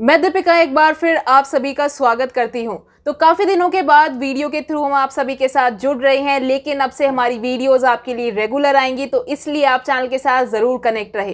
मैं दीपिका एक बार फिर आप सभी का स्वागत करती हूं तो काफ़ी दिनों के बाद वीडियो के थ्रू हम आप सभी के साथ जुड़ रहे हैं लेकिन अब से हमारी वीडियोस आपके लिए रेगुलर आएंगी तो इसलिए आप चैनल के साथ ज़रूर कनेक्ट रहे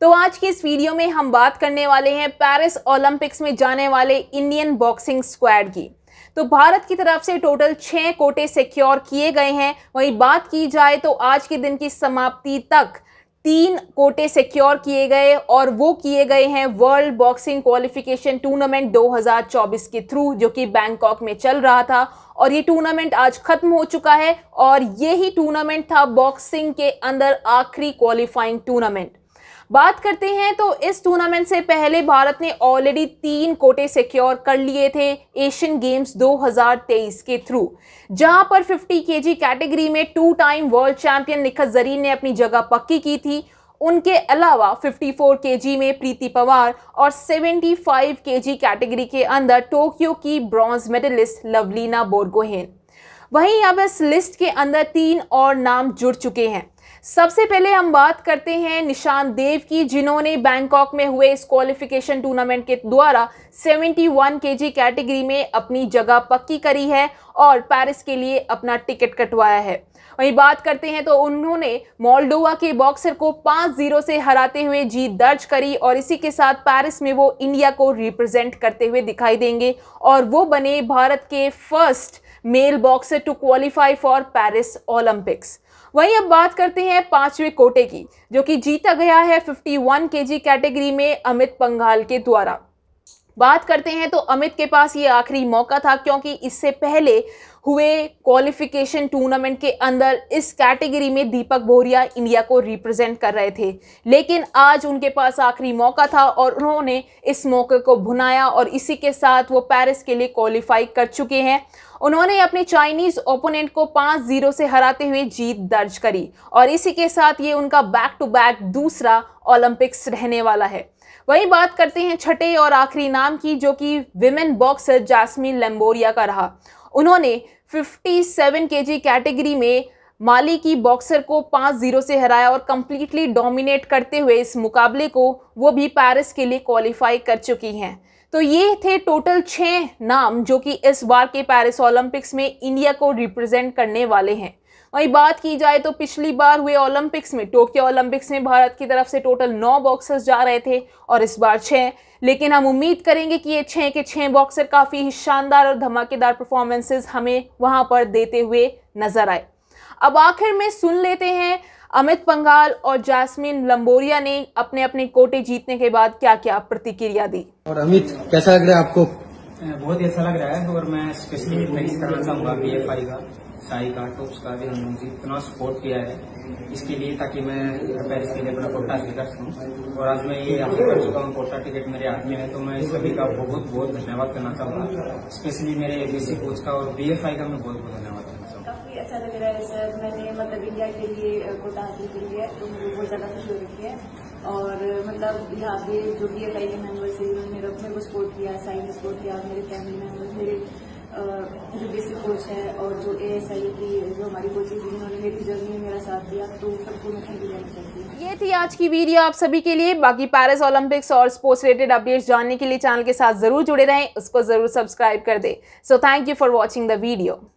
तो आज की इस वीडियो में हम बात करने वाले हैं पेरिस ओलंपिक्स में जाने वाले इंडियन बॉक्सिंग स्क्वाड की तो भारत की तरफ से टोटल छः कोटे सिक्योर किए गए हैं वहीं बात की जाए तो आज के दिन की समाप्ति तक तीन कोटे सिक्योर किए गए और वो किए गए हैं वर्ल्ड बॉक्सिंग क्वालिफिकेशन टूर्नामेंट 2024 के थ्रू जो कि बैंकॉक में चल रहा था और ये टूर्नामेंट आज खत्म हो चुका है और ये ही टूर्नामेंट था बॉक्सिंग के अंदर आखिरी क्वालिफाइंग टूर्नामेंट बात करते हैं तो इस टूर्नामेंट से पहले भारत ने ऑलरेडी तीन कोटे सिक्योर कर लिए थे एशियन गेम्स 2023 के थ्रू जहां पर 50 केजी कैटेगरी में two time world champion Nikhat Zareen ने अपनी जगह पक्की की थी उनके अलावा 54 केजी में प्रीति पवार और 75 केजी कैटेगरी के अंदर टोक्यो की ब्रॉन्ज मेडलिस्ट लवलीना बोरगोहेन वहीं अब इस लिस्ट के अंदर तीन और नाम जुड़ चुके हैं सबसे पहले हम बात करते हैं निशान देव की जिन्होंने बैंकॉक में हुए इस क्वालिफिकेशन टूर्नामेंट के द्वारा 71 केजी कैटेगरी में अपनी जगह पक्की करी है और पेरिस के लिए अपना टिकट कटवाया है वहीं बात करते हैं तो उन्होंने मोल्डोवा के बॉक्सर को पाँच जीरो से हराते हुए जीत दर्ज करी और इसी के साथ पेरिस में वो इंडिया को रिप्रेजेंट करते हुए दिखाई देंगे और वो बने भारत के first male boxer to qualify for Paris Olympics वहीं अब बात करते हैं पांचवें कोटे की जो कि जीता गया है 51 केजी कैटेगरी में अमित पंघाल के द्वारा बात करते हैं तो अमित के पास ये आखिरी मौका था क्योंकि इससे पहले हुए क्वालिफिकेशन टूर्नामेंट के अंदर इस कैटेगरी में दीपक बोरिया इंडिया को रिप्रेजेंट कर रहे थे लेकिन आज उनके पास आखिरी मौका था और उन्होंने इस मौके को भुनाया और इसी के साथ वो पेरिस के लिए क्वालिफाई कर चुके हैं उन्होंने अपने चाइनीज़ ओपोनेंट को पाँच जीरो से हराते हुए जीत दर्ज करी और इसी के साथ ये उनका बैक टू बैक दूसरा ओलंपिक्स रहने वाला है वहीं बात करते हैं छठे और आखिरी नाम की जो कि विमेन बॉक्सर जासमिन लेम्बोरिया का रहा उन्होंने 57 केजी कैटेगरी में माली की बॉक्सर को पाँच जीरो से हराया और कम्प्लीटली डोमिनेट करते हुए इस मुकाबले को वो भी पेरिस के लिए क्वालिफाई कर चुकी हैं तो ये थे टोटल छः नाम जो कि इस बार के पेरिस ओलंपिक्स में इंडिया को रिप्रेजेंट करने वाले हैं वहीं बात की जाए तो पिछली बार हुए ओलंपिक्स में टोक्यो ओलंपिक्स में भारत की तरफ से टोटल नौ बॉक्सर्स जा रहे थे और इस बार छः लेकिन हम उम्मीद करेंगे कि ये छः के छः बॉक्सर काफ़ी ही शानदार और धमाकेदार परफॉर्मेंसेज हमें वहाँ पर देते हुए नजर आए अब आखिर में सुन लेते हैं अमित पंगाल और जैस्मिन लंबोरिया ने अपने अपने कोटे जीतने के बाद क्या क्या प्रतिक्रिया दी और अमित कैसा लग रहा है आपको बहुत ही अच्छा लग रहा है और मैं स्पेशली बी एफ आई का साई का तो उसका भी उन्होंने इतना सपोर्ट किया है इसके लिए ताकि मैं पैरिस के लिए अपना कोटा कर सकूँ और आज मैं ये हासिल कर चुका हूँ कोटा टिकट मेरे हाथ में है तो मैं सभी का बहुत बहुत धन्यवाद करना चाहूँगा स्पेशली मेरे सी कोच का और बी का मैं बहुत बहुत धन्यवाद करना चाहूँगा अच्छा लग रहा है सर मैंने मतलब इंडिया के लिए कोटा हासिल की है तो मुझे बहुत ज्यादा खुशी हो रही है और मतलब यहाँ पे जो भी एफ आई के मेम्बर्स है उन्होंने अपने को सपोर्ट किया साइन सपोर्ट किया मेरे फैमिली मेम्बर्स मेरे जो बेसिक कोच है और जो ए एस आई की जो हमारी कोचिंग थी उन्होंने मेरी जर्नी में मेरा साथ दिया तो सबको मैं थैंक यू देना चाहती ये थी आज की वीडियो आप सभी के लिए बाकी पैरिस ओलंपिक्स और स्पोर्ट्स रिलेटेड अपडेट्स जानने के लिए चैनल के साथ जरूर जुड़े रहें उसको जरूर सब्सक्राइब कर दें so thank you for watching the video